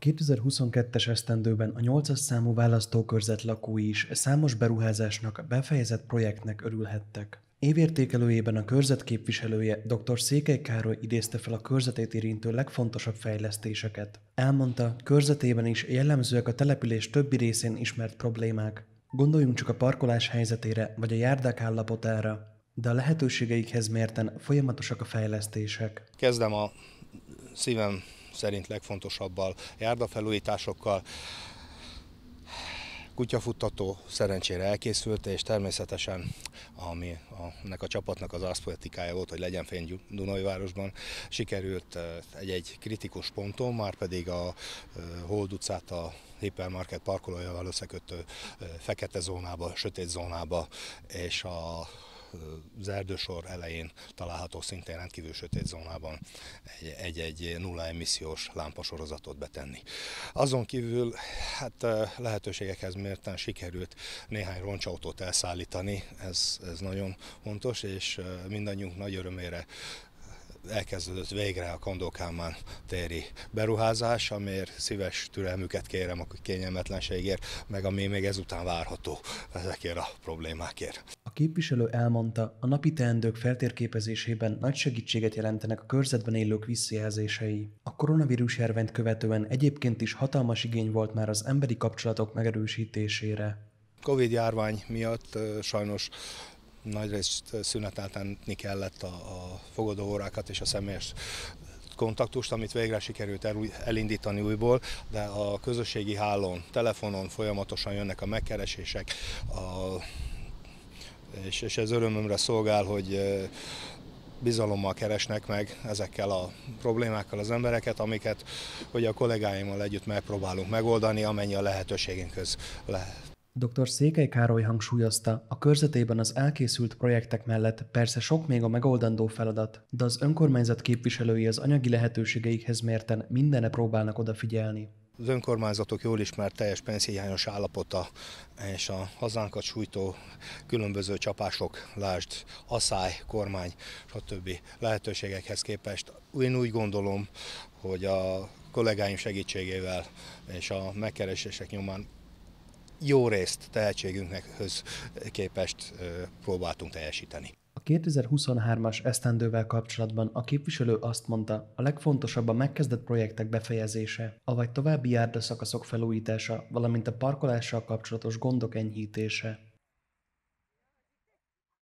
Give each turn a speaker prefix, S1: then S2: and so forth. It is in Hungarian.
S1: 2022-es esztendőben a 8 számú választókörzet lakói is számos beruházásnak, befejezett projektnek örülhettek. Évértékelőjében a körzet képviselője dr. Székely Károly idézte fel a körzetét érintő legfontosabb fejlesztéseket. Elmondta, körzetében is jellemzőek a település többi részén ismert problémák. Gondoljunk csak a parkolás helyzetére vagy a járdák állapotára, de a lehetőségeikhez mérten folyamatosak a fejlesztések.
S2: Kezdem a szívem szerint legfontosabbal, járdafelújításokkal. Kutyafuttató szerencsére elkészült, és természetesen ami a, ennek a csapatnak az aszpolitikája volt, hogy legyen fény Dunajvárosban, sikerült eh, egy-egy kritikus ponton, már pedig a eh, Hold utcát a Hipermarket parkolójával összekötő eh, fekete zónába, sötét zónába, és a az erdősor elején található szintén rendkívül sötét zónában egy-egy nulla emissziós lámpasorozatot betenni. Azon kívül hát lehetőségekhez mérten sikerült néhány roncsautót elszállítani, ez, ez nagyon fontos, és mindannyiunk nagy örömére elkezdődött végre a Kondókámán téri beruházás, amért szíves türelmüket kérem a kényelmetlenségért, meg ami még ezután várható ezekért a problémákért.
S1: A képviselő elmondta, a napi teendők feltérképezésében nagy segítséget jelentenek a körzetben élők visszajelzései. A koronavírus járványt követően egyébként is hatalmas igény volt már az emberi kapcsolatok megerősítésére.
S2: Covid-járvány miatt sajnos nagyrészt szüneteltetni kellett a, a fogadóórákat és a személyes kontaktust, amit végre sikerült elindítani újból, de a közösségi hálón, telefonon folyamatosan jönnek a megkeresések, a és, és ez örömömre szolgál, hogy bizalommal keresnek meg ezekkel a problémákkal az embereket, amiket hogy a kollégáimmal együtt megpróbálunk megoldani, amennyi a lehetőségünk köz lehet.
S1: Dr. Székely Károly hangsúlyozta, a körzetében az elkészült projektek mellett persze sok még a megoldandó feladat, de az önkormányzat képviselői az anyagi lehetőségeikhez mérten mindenre
S2: próbálnak odafigyelni az önkormányzatok jól ismert teljes pénzhiányos állapota és a hazánkat sújtó különböző csapások, lásd, asszály, kormány, stb. lehetőségekhez képest én úgy gondolom, hogy a kollégáim segítségével és a megkeresések nyomán jó részt tehetségünkhöz képest próbáltunk teljesíteni.
S1: A 2023-as esztendővel kapcsolatban a képviselő azt mondta, a legfontosabb a megkezdett projektek befejezése, avagy további járdaszakaszok felújítása, valamint a parkolással kapcsolatos gondok enyhítése.